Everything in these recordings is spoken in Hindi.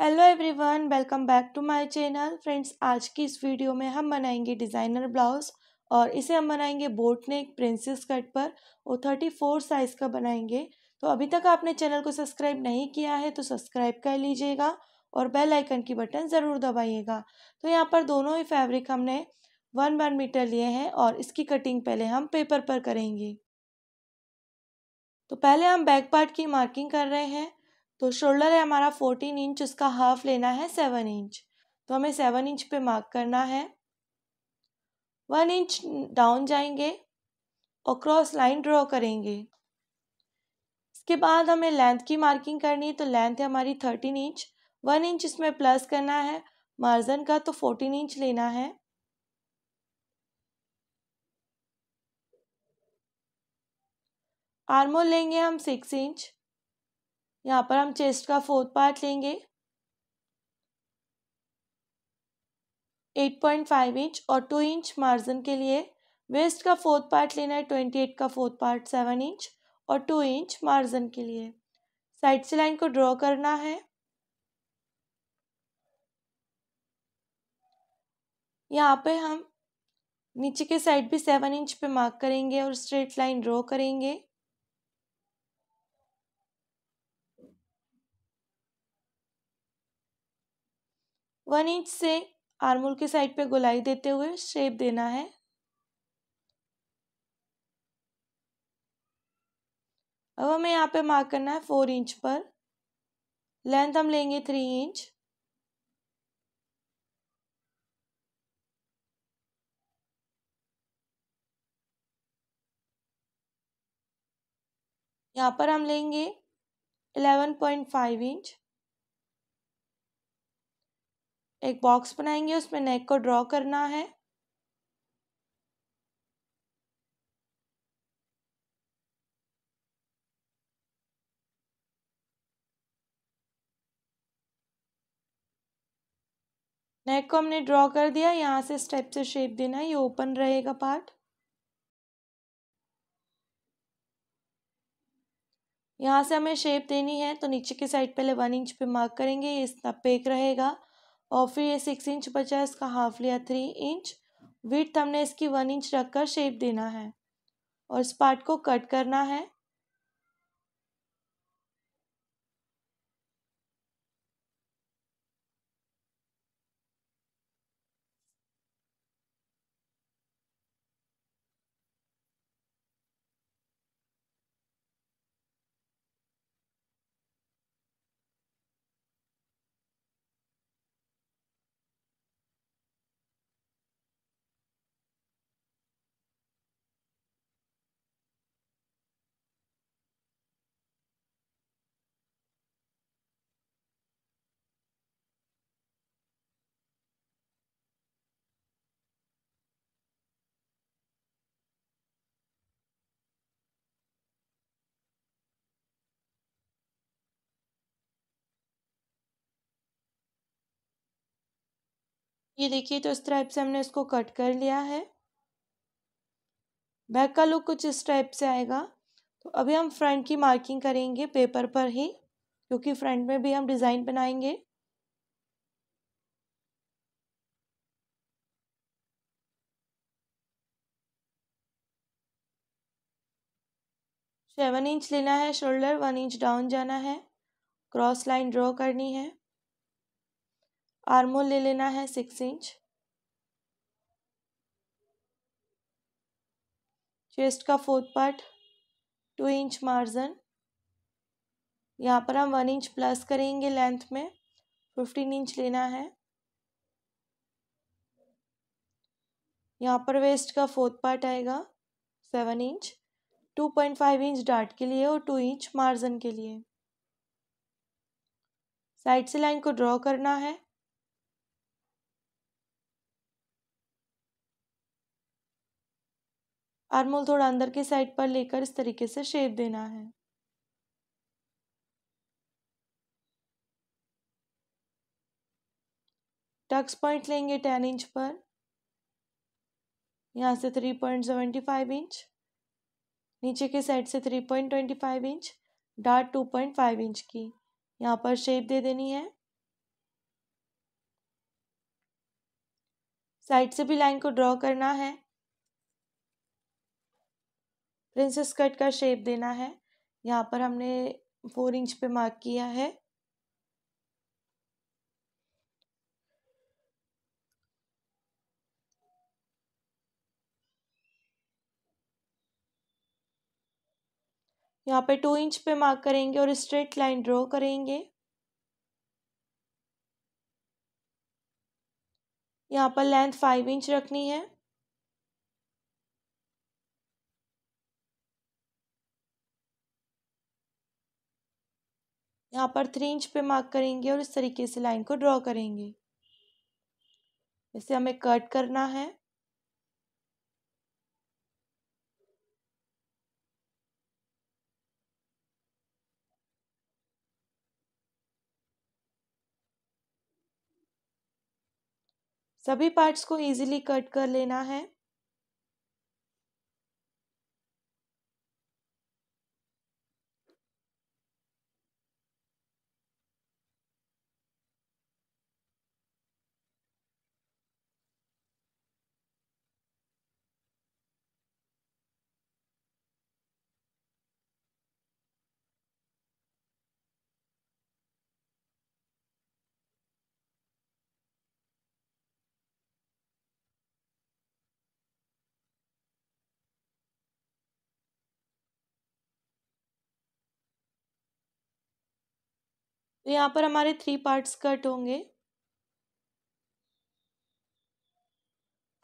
hello everyone welcome back to my channel friends आज की इस वीडियो में हम बनाएंगे डिज़ाइनर ब्लाउज और इसे हम बनाएंगे बोट नेक प्रिंसेस कट पर वो थर्टी फोर साइज़ का बनाएंगे तो अभी तक आपने चैनल को सब्सक्राइब नहीं किया है तो सब्सक्राइब कर लीजिएगा और बेल आइकन की बटन ज़रूर दबाइएगा तो यहाँ पर दोनों ही फैब्रिक हमने वन वन मीटर लिए हैं और इसकी कटिंग पहले हम पेपर पर करेंगे तो पहले हम बैक पार्ट की मार्किंग कर रहे हैं तो शोल्डर है हमारा फोर्टीन इंच उसका हाफ लेना है सेवन इंच तो हमें सेवन इंच पे मार्क करना है वन इंच डाउन जाएंगे और क्रॉस लाइन ड्रॉ करेंगे इसके बाद हमें लेंथ की मार्किंग करनी है तो लेंथ है हमारी थर्टीन इंच वन इंच इसमें प्लस करना है मार्जन का तो फोर्टीन इंच लेना है आर्मोल लेंगे हम सिक्स इंच यहाँ पर हम चेस्ट का फोर्थ पार्ट लेंगे एट पॉइंट फाइव इंच और टू इंच मार्जिन के लिए वेस्ट का फोर्थ पार्ट लेना है ट्वेंटी एट का फोर्थ पार्ट सेवन इंच और टू इंच मार्जिन के लिए साइड से लाइन को ड्रॉ करना है यहाँ पे हम नीचे के साइड भी सेवन इंच पे मार्क करेंगे और स्ट्रेट लाइन ड्रॉ करेंगे वन इंच से आर्मोल के साइड पे गोलाई देते हुए शेप देना है अब हमें यहाँ पे मार्क करना है फोर इंच पर लेंथ हम लेंगे थ्री इंच यहाँ पर हम लेंगे एलेवन पॉइंट फाइव इंच एक बॉक्स बनाएंगे उसमें नेक को ड्रॉ करना है नेक को हमने ड्रॉ कर दिया यहाँ से स्टेप से शेप देना है ये ओपन रहेगा पार्ट यहाँ से हमें शेप देनी है तो नीचे की साइड पहले वन इंच पे मार्क करेंगे ये इतना पेक रहेगा और फिर ये सिक्स इंच बचा इसका हाफ लिया थ्री इंच विथ हमने इसकी वन इंच रख कर शेप देना है और इस पार्ट को कट करना है ये देखिए तो इस टाइप से हमने इसको कट कर लिया है बैक का लुक कुछ इस टाइप से आएगा तो अभी हम फ्रंट की मार्किंग करेंगे पेपर पर ही क्योंकि फ्रंट में भी हम डिज़ाइन बनाएंगे सेवन इंच लेना है शोल्डर वन इंच डाउन जाना है क्रॉस लाइन ड्रॉ करनी है आर्मोल ले लेना है सिक्स इंच चेस्ट का fourth part two inch margin यहाँ पर हम वन इंच प्लस करेंगे लेंथ में फिफ्टीन इंच लेना है यहाँ पर वेस्ट का फोर्थ पार्ट आएगा seven inch two point five inch dart के लिए और टू इंच मार्जन के लिए साइड से लाइन को ड्रॉ करना है आर्मोल थोड़ा अंदर के साइड पर लेकर इस तरीके से शेप देना है टक्स पॉइंट लेंगे टेन इंच पर यहाँ से three point seventy five inch नीचे के साइड से three point twenty five inch डाट टू पॉइंट फाइव इंच की यहाँ पर शेप दे देनी है साइड से भी लाइन को ड्रॉ करना है प्रिंसेस कट का शेप देना है यहाँ पर हमने फोर इंच पे मार्क किया है यहाँ पे टू इंच पे मार्क करेंगे और स्ट्रेट लाइन ड्रॉ करेंगे यहाँ पर लेंथ फाइव इंच रखनी है यहाँ पर थ्री इंच पे मार्क करेंगे और इस तरीके से लाइन को ड्रॉ करेंगे इसे हमें कट करना है सभी पार्ट्स को इजीली कट कर लेना है तो यहाँ पर हमारे थ्री पार्ट्स कट होंगे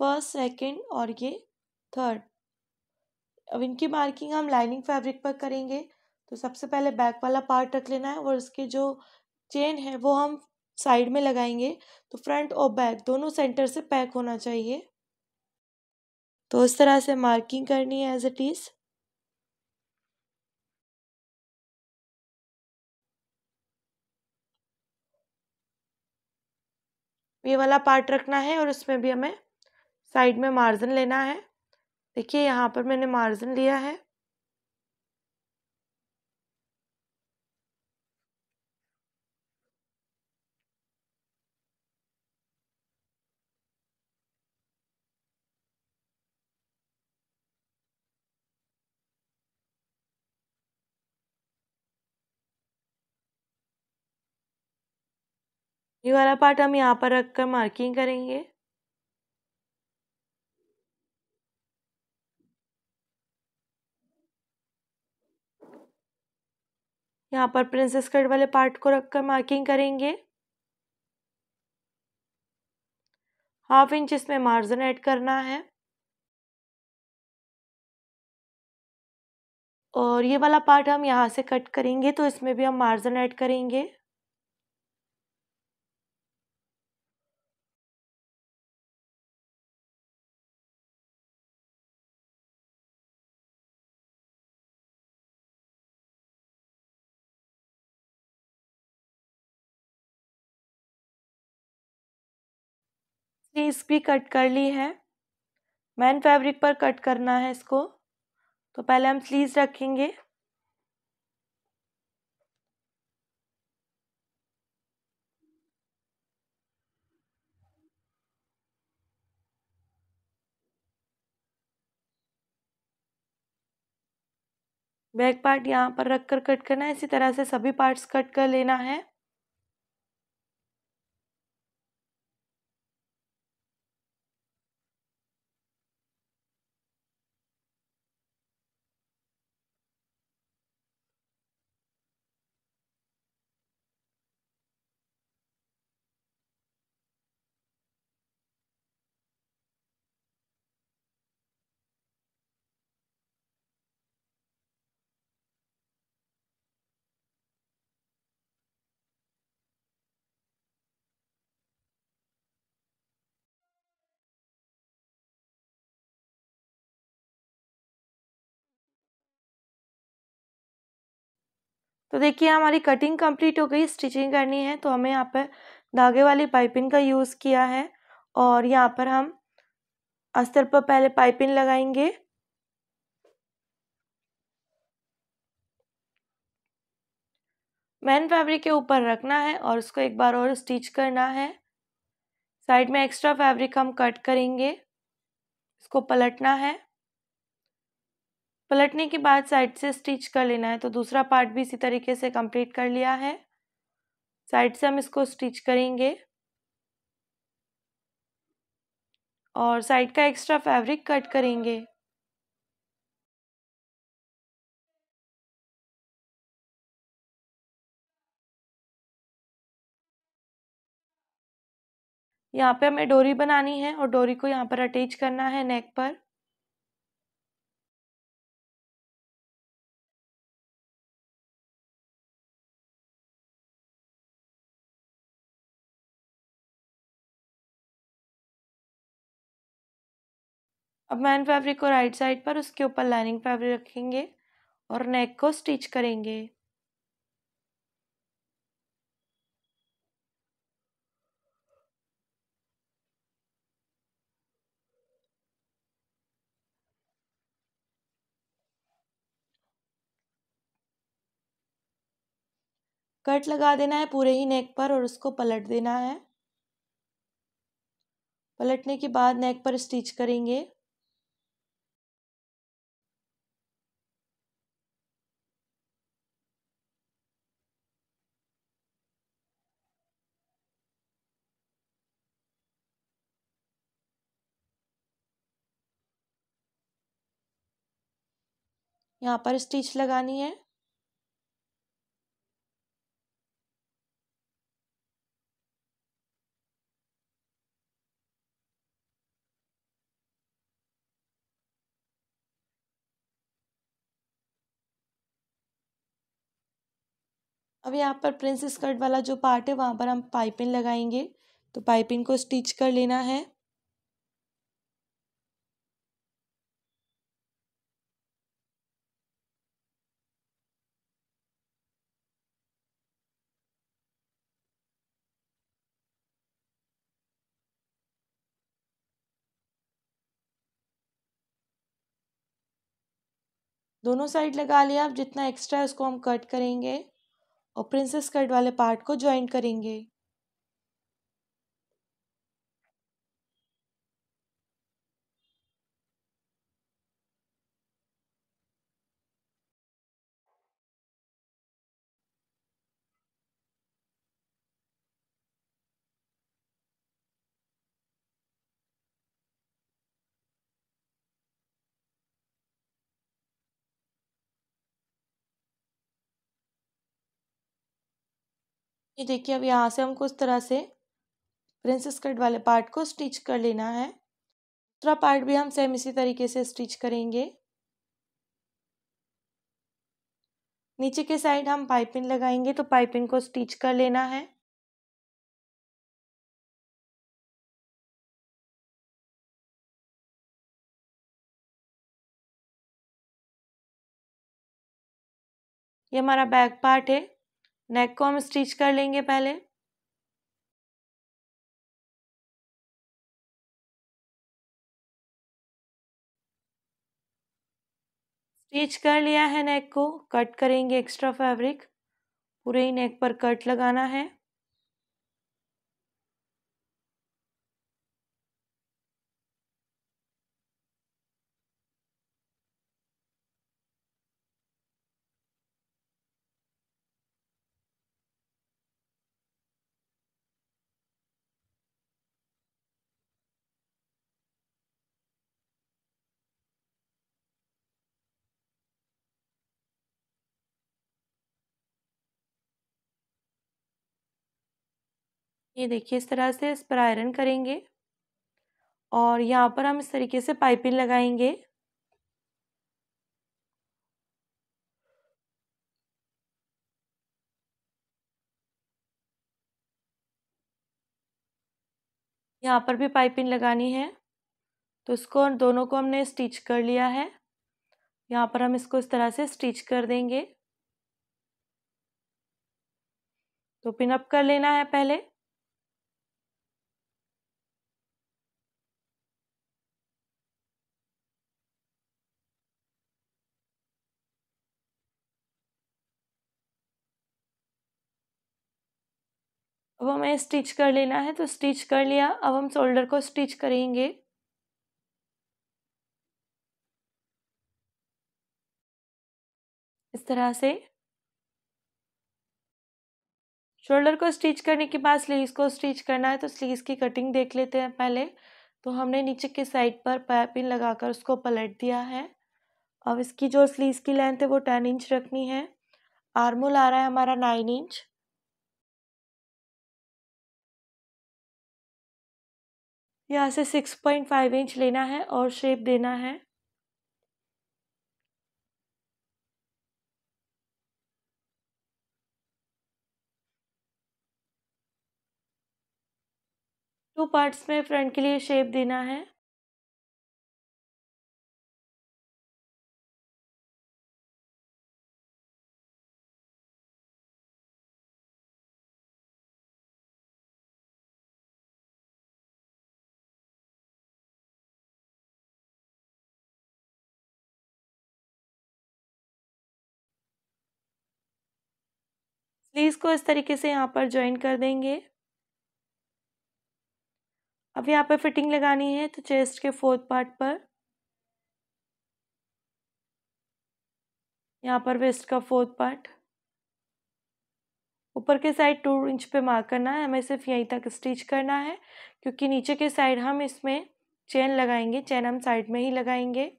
फर्स्ट सेकंड और ये थर्ड अब इनकी मार्किंग हम लाइनिंग फैब्रिक पर करेंगे तो सबसे पहले बैक वाला पार्ट रख लेना है और उसके जो चेन है वो हम साइड में लगाएंगे तो फ्रंट और बैक दोनों सेंटर से पैक होना चाहिए तो इस तरह से मार्किंग करनी है एज इट इज़ ये वाला पार्ट रखना है और उसमें भी हमें साइड में मार्जिन लेना है देखिए यहाँ पर मैंने मार्जिन लिया है ये वाला पार्ट हम यहाँ पर रख कर मार्किंग करेंगे यहाँ पर प्रिंसेस कट वाले पार्ट को रख कर मार्किंग करेंगे हाफ इंच इसमें मार्जिन ऐड करना है और ये वाला पार्ट हम यहाँ से कट करेंगे तो इसमें भी हम मार्जिन ऐड करेंगे स्लीव्स भी कट कर ली है मैन फैब्रिक पर कट करना है इसको तो पहले हम स्लीव्स रखेंगे बैक पार्ट यहाँ पर रख कर कट करना है इसी तरह से सभी पार्ट्स कट कर लेना है तो देखिए हमारी कटिंग कंप्लीट हो गई स्टिचिंग करनी है तो हमें यहाँ पर धागे वाली पाइपिंग का यूज़ किया है और यहाँ पर हम अस्तर पर पहले पाइपिंग लगाएंगे मैन फैब्रिक के ऊपर रखना है और उसको एक बार और स्टिच करना है साइड में एक्स्ट्रा फैब्रिक हम कट करेंगे इसको पलटना है पलटने के बाद साइड से स्टिच कर लेना है तो दूसरा पार्ट भी इसी तरीके से कंप्लीट कर लिया है साइड से हम इसको स्टिच करेंगे और साइड का एक्स्ट्रा फैब्रिक कट करेंगे यहाँ पे हमें डोरी बनानी है और डोरी को यहाँ पर अटैच करना है नेक पर अब मैन फैब्रिक को राइट साइड पर उसके ऊपर लाइनिंग फैब्रिक रखेंगे और नेक को स्टिच करेंगे कट लगा देना है पूरे ही नेक पर और उसको पलट देना है पलटने के बाद नेक पर स्टिच करेंगे यहाँ पर स्टिच लगानी है अब यहाँ पर प्रिंस स्कर्ट वाला जो पार्ट है वहाँ पर हम पाइपिंग लगाएंगे तो पाइपिंग को स्टिच कर लेना है दोनों साइड लगा लिया आप जितना एक्स्ट्रा है उसको हम कट करेंगे और प्रिंसेस कट वाले पार्ट को ज्वाइन करेंगे ये देखिए अब यहाँ से हमको इस तरह से प्रिंसेस कट वाले पार्ट को स्टिच कर लेना है दूसरा पार्ट भी हम सेम इसी तरीके से स्टिच करेंगे नीचे के साइड हम पाइपिंग लगाएंगे तो पाइपिंग को स्टिच कर लेना है ये हमारा बैक पार्ट है नेक को हम स्टिच कर लेंगे पहले स्टिच कर लिया है नेक को कट करेंगे एक्स्ट्रा फैब्रिक पूरे ही नेक पर कट लगाना है ये देखिए इस तरह से इस पर आयरन करेंगे और यहाँ पर हम इस तरीके से पाइपिंग लगाएंगे यहाँ पर भी पाइपिंग लगानी है तो इसको दोनों को हमने स्टिच कर लिया है यहाँ पर हम इसको इस तरह से स्टिच कर देंगे तो पिनअप कर लेना है पहले अब हमें स्टिच कर लेना है तो स्टिच कर लिया अब हम शोल्डर को स्टिच करेंगे इस तरह से शोल्डर को स्टिच करने के बाद स्लीव को स्टिच करना है तो स्लीव की कटिंग देख लेते हैं पहले तो हमने नीचे के साइड पर पैपिन लगाकर उसको पलट दिया है अब इसकी जो स्लीव की लेंथ है वो टेन इंच रखनी है आर्मोल आ रहा है हमारा नाइन इंच यहाँ से सिक्स पॉइंट फाइव इंच लेना है और शेप देना है टू पार्ट्स में फ्रंट के लिए शेप देना है स्लीव्स को इस तरीके से यहाँ पर ज्वाइन कर देंगे अब यहाँ पर फिटिंग लगानी है तो चेस्ट के फोर्थ पार्ट पर यहाँ पर वेस्ट का फोर्थ पार्ट ऊपर के साइड टू इंच पे मार्क करना है हमें सिर्फ यहीं तक स्टिच करना है क्योंकि नीचे के साइड हम इसमें चेन लगाएंगे चेन हम साइड में ही लगाएंगे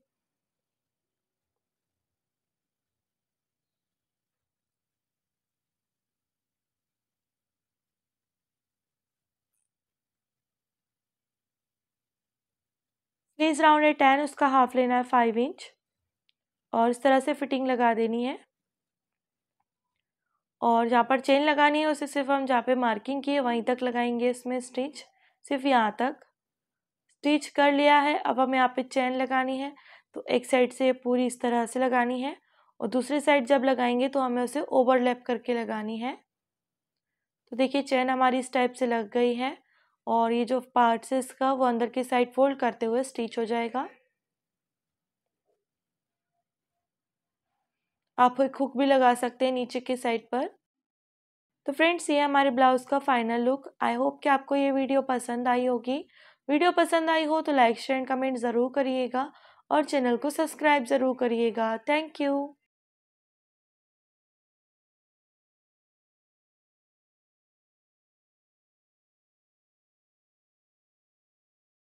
बेस राउंड है टेन उसका हाफ लेना है फाइव इंच और इस तरह से फिटिंग लगा देनी है और जहाँ पर चेन लगानी है उसे सिर्फ हम जहाँ पे मार्किंग की है वहीं तक लगाएंगे इसमें स्टिच सिर्फ यहाँ तक स्टिच कर लिया है अब हमें यहाँ पे चेन लगानी है तो एक साइड से पूरी इस तरह से लगानी है और दूसरी साइड जब लगाएंगे तो हमें उसे ओवरलैप करके लगानी है तो देखिए चेन हमारी इस टाइप से लग गई है और ये जो पार्ट्स है इसका वो अंदर की साइड फोल्ड करते हुए स्टिच हो जाएगा आप एक हुक भी लगा सकते हैं नीचे के साइड पर तो फ्रेंड्स ये हमारे ब्लाउज़ का फाइनल लुक आई होप कि आपको ये वीडियो पसंद आई होगी वीडियो पसंद आई हो तो लाइक शेयर एंड कमेंट ज़रूर करिएगा और चैनल को सब्सक्राइब ज़रूर करिएगा थैंक यू